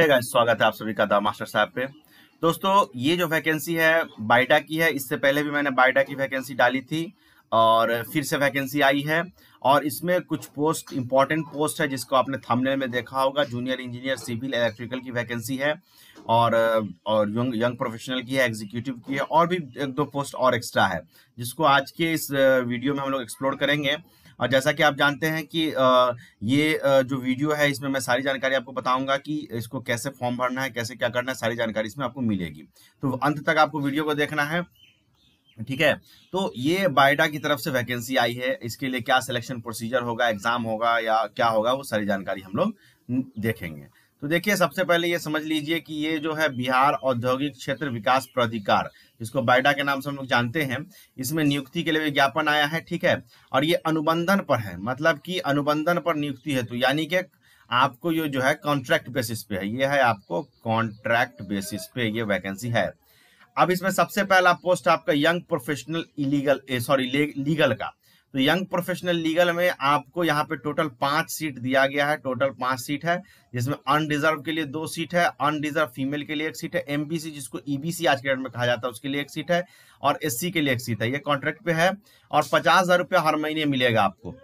स्वागत है आप सभी का द मास्टर साहब पे दोस्तों ये जो वैकेंसी है बाइटा की है इससे पहले भी मैंने बायडा की वैकेंसी डाली थी और फिर से वैकेंसी आई है और इसमें कुछ पोस्ट इंपॉर्टेंट पोस्ट है जिसको आपने थंबनेल में देखा होगा जूनियर इंजीनियर सिविल इलेक्ट्रिकल की वैकेंसी है और और यंग यंग प्रोफेशनल की है एग्जीक्यूटिव की है और भी एक दो पोस्ट और एक्स्ट्रा है जिसको आज के इस वीडियो में हम लोग एक्सप्लोर करेंगे और जैसा कि आप जानते हैं कि ये जो वीडियो है इसमें मैं सारी जानकारी आपको बताऊंगा कि इसको कैसे फॉर्म भरना है कैसे क्या करना है सारी जानकारी इसमें आपको मिलेगी तो अंत तक आपको वीडियो को देखना है ठीक है तो ये बायोडा की तरफ से वैकेंसी आई है इसके लिए क्या सिलेक्शन प्रोसीजर होगा एग्जाम होगा या क्या होगा वो सारी जानकारी हम लोग देखेंगे तो देखिए सबसे पहले ये समझ लीजिए कि ये जो है बिहार औद्योगिक क्षेत्र विकास प्राधिकार जिसको बायडा के नाम से हम लोग जानते हैं इसमें नियुक्ति के लिए विज्ञापन आया है ठीक है और ये अनुबंधन पर है मतलब कि अनुबंधन पर नियुक्ति है तो यानी कि आपको ये जो है कॉन्ट्रैक्ट बेसिस पे है ये है आपको कॉन्ट्रैक्ट बेसिस पे ये वैकेंसी है अब इसमें सबसे पहला पोस्ट आपका young professional illegal sorry legal का तो यंग प्रोफेशनल लीगल में आपको यहाँ पे टोटल पांच सीट दिया गया है टोटल पांच सीट है जिसमें अनडिजर्व के लिए दो सीट है अनडिजर्व फीमेल के लिए एक सीट है एमबीसी जिसको ईबीसी आज के डेट में कहा जाता है उसके लिए एक सीट है और एससी के लिए एक सीट है ये कॉन्ट्रैक्ट पे है और पचास हजार रुपया हर महीने मिलेगा आपको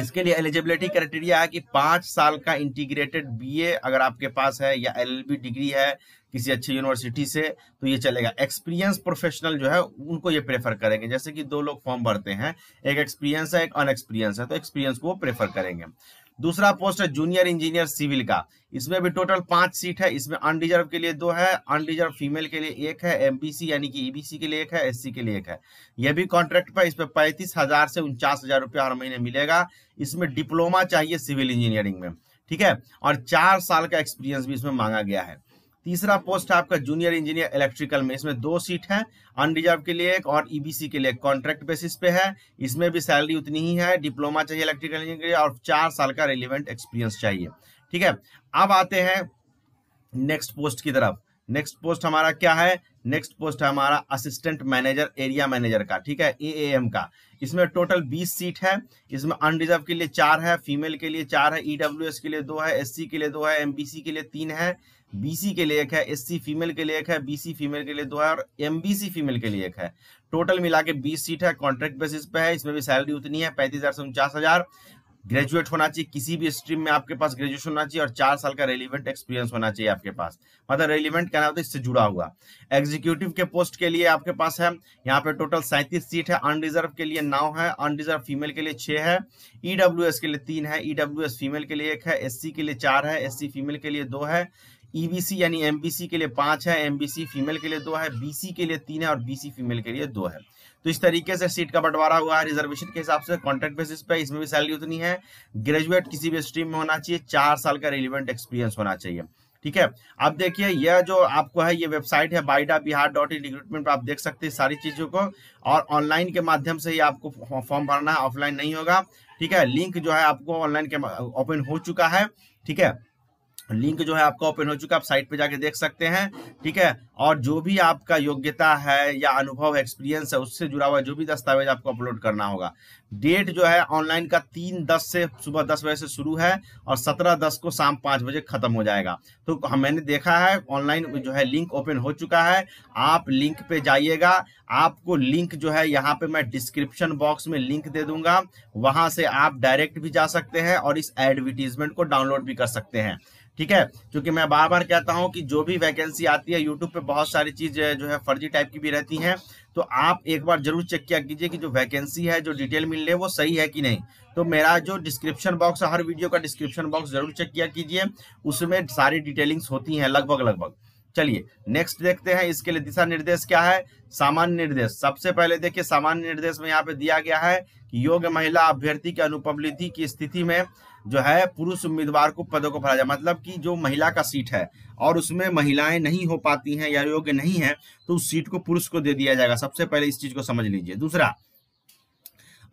इसके लिए एलिजिबिलिटी क्राइटेरिया है कि पाँच साल का इंटीग्रेटेड बीए अगर आपके पास है या एलएलबी डिग्री है किसी अच्छी यूनिवर्सिटी से तो ये चलेगा एक्सपीरियंस प्रोफेशनल जो है उनको ये प्रेफर करेंगे जैसे कि दो लोग फॉर्म भरते हैं एक एक्सपीरियंस है एक अनएक्सपीरियंस है तो एक्सपीरियंस को वो प्रेफर करेंगे दूसरा पोस्ट है जूनियर इंजीनियर सिविल का इसमें भी टोटल पांच सीट है इसमें अनडिजर्व के लिए दो है अनडिजर्व फीमेल के लिए एक है एमबीसी यानी कि ईबीसी e के लिए एक है एससी के लिए एक है यह भी कॉन्ट्रैक्ट पर इसमें पैंतीस हजार से उनचास हजार रुपया हर महीने मिलेगा इसमें डिप्लोमा चाहिए सिविल इंजीनियरिंग में ठीक है और चार साल का एक्सपीरियंस भी इसमें मांगा गया है तीसरा पोस्ट है आपका जूनियर इंजीनियर इलेक्ट्रिकल में इसमें दो सीट है अनरिजर्व के लिए एक और ईबीसी e के लिए कॉन्ट्रैक्ट बेसिस पे है इसमें भी सैलरी उतनी ही है डिप्लोमा चाहिए इलेक्ट्रिकल इंजीनियर के लिए और चार साल का रिलेवेंट एक्सपीरियंस चाहिए ठीक है अब आते हैं नेक्स्ट पोस्ट की तरफ नेक्स्ट पोस्ट हमारा क्या है नेक्स्ट पोस्ट है हमारा असिस्टेंट मैनेजर एरिया मैनेजर का ठीक है एम का इसमें टोटल 20 सीट है इसमें अनरिजर्व के लिए चार है फीमेल के लिए चार है ईडब्ल्यूएस e के लिए दो है एससी के लिए दो है एमबीसी के लिए तीन है बीसी के लिए एक है एससी फीमेल के लिए एक है बीसी फीमेल के लिए दो है और एमबीसी फीमेल के लिए एक है टोटल मिला के बीस सीट है कॉन्ट्रैक्ट बेसिस पे है इसमें भी सैलरी उतनी है पैंतीस हजार से उनचास हजार ग्रेजुएट होना चाहिए किसी भी स्ट्रीम में आपके पास ग्रेजुएशन होना चाहिए और चार साल का रेलिवेंट एक्सपीरियंस होना चाहिए आपके पास मतलब रेलिवेंट क्या होता है इससे जुड़ा हुआ एग्जीक्यूटिव के पोस्ट के लिए आपके पास है यहाँ पे टोटल सैंतीस सीट है अनरिजर्व के लिए नौ है अनरिजर्व फीमेल के लिए छह है ईडब्ल्यू के लिए तीन है ईडब्ल्यू फीमेल के लिए एक है एस के लिए चार है एस फीमेल के लिए दो है ईबीसी e यानी एमबीसी के लिए पांच है एमबीसी फीमेल के लिए दो है बीसी के लिए तीन है और बीसी फीमेल के लिए दो है तो इस तरीके से सीट का बंटवारा हुआ है रिजर्वेशन के हिसाब से कॉन्ट्रैक्ट बेसिस पे इसमें भी सैलरी उतनी है ग्रेजुएट किसी भी स्ट्रीम में होना चाहिए चार साल का रिलेवेंट एक्सपीरियंस होना चाहिए ठीक है अब देखिए यह जो आपको है ये वेबसाइट है BIADA Bihar dot in recruitment पर आप देख सकते हैं सारी चीजों को और ऑनलाइन के माध्यम से ही आपको फॉर्म भरना है ऑफलाइन नहीं होगा ठीक है लिंक जो है आपको ऑनलाइन के ओपन हो चुका है ठीक है लिंक जो है आपका ओपन हो चुका है आप साइट पे जाके देख सकते हैं ठीक है और जो भी आपका योग्यता है या अनुभव एक्सपीरियंस है उससे जुड़ा हुआ जो भी दस्तावेज आपको अपलोड करना होगा डेट जो है ऑनलाइन का तीन दस से सुबह दस बजे से शुरू है और सत्रह दस को शाम पाँच बजे खत्म हो जाएगा तो हम मैंने देखा है ऑनलाइन जो है लिंक ओपन हो चुका है आप लिंक पे जाइएगा आपको लिंक जो है यहाँ पे मैं डिस्क्रिप्शन बॉक्स में लिंक दे दूंगा वहां से आप डायरेक्ट भी जा सकते हैं और इस एडवर्टीजमेंट को डाउनलोड भी कर सकते हैं ठीक है क्योंकि मैं बार बार कहता हूं कि जो भी वैकेंसी आती है यूट्यूब पे बहुत सारी चीज जो है फर्जी टाइप की भी रहती हैं तो आप एक बार जरूर चेक किया कीजिए कि जो वैकेंसी है जो डिटेल मिल रही है वो सही है कि नहीं तो मेरा जो डिस्क्रिप्शन बॉक्स हर वीडियो का डिस्क्रिप्शन बॉक्स जरूर चेक किया कीजिए उसमें सारी डिटेलिंग्स होती हैं लगभग लगभग चलिए नेक्स्ट देखते हैं इसके लिए दिशा निर्देश क्या है सामान्य निर्देश सबसे पहले देखिए सामान्य निर्देश में यहाँ पे दिया गया है कि योग्य महिला अभ्यर्थी के अनुपलब्धि की स्थिति में जो है पुरुष उम्मीदवार को पदों को भरा जाए मतलब कि जो महिला का सीट है और उसमें महिलाएं नहीं हो पाती हैं या योग्य नहीं है तो उस सीट को पुरुष को दे दिया जाएगा सबसे पहले इस चीज को समझ लीजिए दूसरा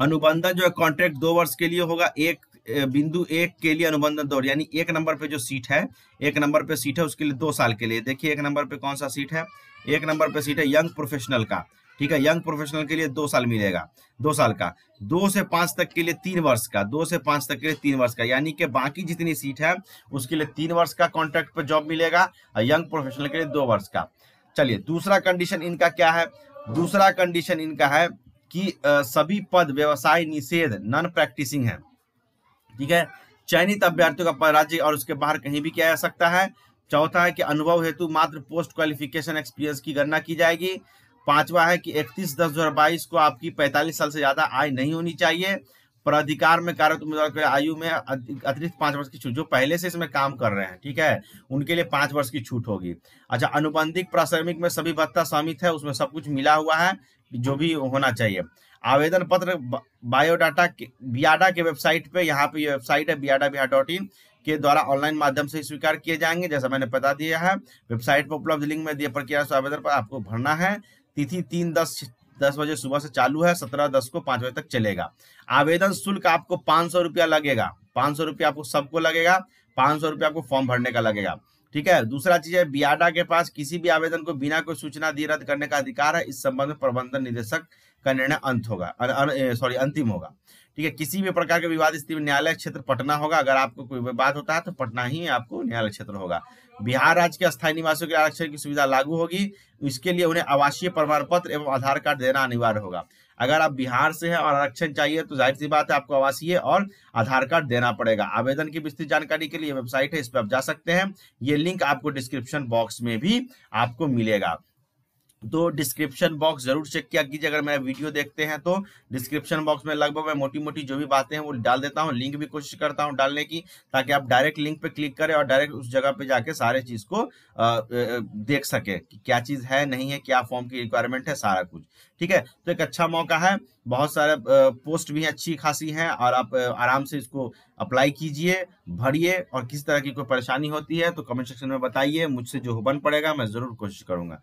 अनुबंधन जो है कॉन्ट्रैक्ट दो वर्ष के लिए होगा एक बिंदु एक के लिए अनुबंधन दौर यानी एक नंबर पे जो सीट है एक नंबर पे सीट है उसके लिए दो साल के लिए देखिए एक नंबर पे कौन सा सीट है एक नंबर पे सीट है यंग प्रोफेशनल का ठीक है यंग प्रोफेशनल के लिए दो साल मिलेगा दो साल का दो से पांच तक के लिए तीन वर्ष का दो से पांच तक के लिए तीन वर्ष का यानी कि बाकी जितनी सीट है उसके लिए तीन वर्ष का कॉन्ट्रैक्ट पर जॉब मिलेगा और यंग प्रोफेशनल के लिए दो वर्ष का चलिए दूसरा कंडीशन इनका क्या है दूसरा कंडीशन इनका है कि सभी पद व्यवसाय निषेध नॉन प्रैक्टिसिंग है ठीक है चयनित अभ्यर्थियों का राज्य और उसके बाहर कहीं भी किया जा सकता है चौथा है कि अनुभव हेतु मात्र पोस्ट क्वालिफिकेशन एक्सपीरियंस की गणना की जाएगी पांचवा है कि 31 दस दो को आपकी 45 साल से ज्यादा आय नहीं होनी चाहिए प्राधिकार में कार्यरत उम्मीदवार आयु में अतिरिक्त पांच वर्ष की छूट जो पहले से इसमें काम कर रहे हैं ठीक है उनके लिए पांच वर्ष की छूट होगी अच्छा अनुबंधिक प्राश्रमिक में सभी भत्ता शामिल है उसमें सब कुछ मिला हुआ है जो भी होना चाहिए आवेदन पत्र बायोडाटा बियाडा के वेबसाइट पे यहाँ पे वेबसाइट है बियाडा बिहार डॉट इन के द्वारा ऑनलाइन माध्यम से स्वीकार किए जाएंगे जैसा मैंने बता दिया है वेबसाइट पर उपलब्ध लिंक में दिए प्रक्रिया आवेदन पर आपको भरना है तिथि तीन दस दस बजे सुबह से चालू है सत्रह दस को पांच बजे तक चलेगा आवेदन शुल्क आपको पांच सौ रुपया लगेगा पांच सौ रुपया आपको सबको लगेगा पांच सौ रुपया आपको फॉर्म भरने का लगेगा ठीक है दूसरा चीज है बियाडा के पास किसी भी आवेदन को बिना कोई सूचना दिए रद्द करने का अधिकार है इस संबंध में प्रबंधन निदेशक का निर्णय अंत होगा सॉरी अंतिम होगा ठीक है किसी भी प्रकार के विवाद स्थिति में न्यायालय क्षेत्र पटना होगा अगर आपको कोई विवाद होता है तो पटना ही आपको न्यायालय क्षेत्र होगा बिहार राज्य के स्थायी निवासियों के आरक्षण की सुविधा लागू होगी इसके लिए उन्हें आवासीय प्रमाण पत्र एवं आधार कार्ड देना अनिवार्य होगा अगर आप बिहार से हैं और आरक्षण चाहिए तो जाहिर सी बात है आपको आवासीय और आधार कार्ड देना पड़ेगा आवेदन की विस्तृत जानकारी के लिए वेबसाइट है इस पर आप जा सकते हैं ये लिंक आपको डिस्क्रिप्शन बॉक्स में भी आपको मिलेगा तो डिस्क्रिप्शन बॉक्स जरूर चेक किया कीजिए अगर मेरा वीडियो देखते हैं तो डिस्क्रिप्शन बॉक्स में लगभग मैं मोटी मोटी जो भी बातें हैं वो डाल देता हूँ लिंक भी कोशिश करता हूँ डालने की ताकि आप डायरेक्ट लिंक पे क्लिक करें और डायरेक्ट उस जगह पे जाके सारे चीज को आ, देख सके कि क्या चीज है नहीं है क्या फॉर्म की रिक्वायरमेंट है सारा कुछ ठीक है तो एक अच्छा मौका है बहुत सारे पोस्ट भी अच्छी खासी है और आप आराम से इसको अप्लाई कीजिए भरिए और किस तरह की कोई परेशानी होती है तो कमेंट सेक्शन में बताइए मुझसे जो बन पड़ेगा मैं जरूर कोशिश करूंगा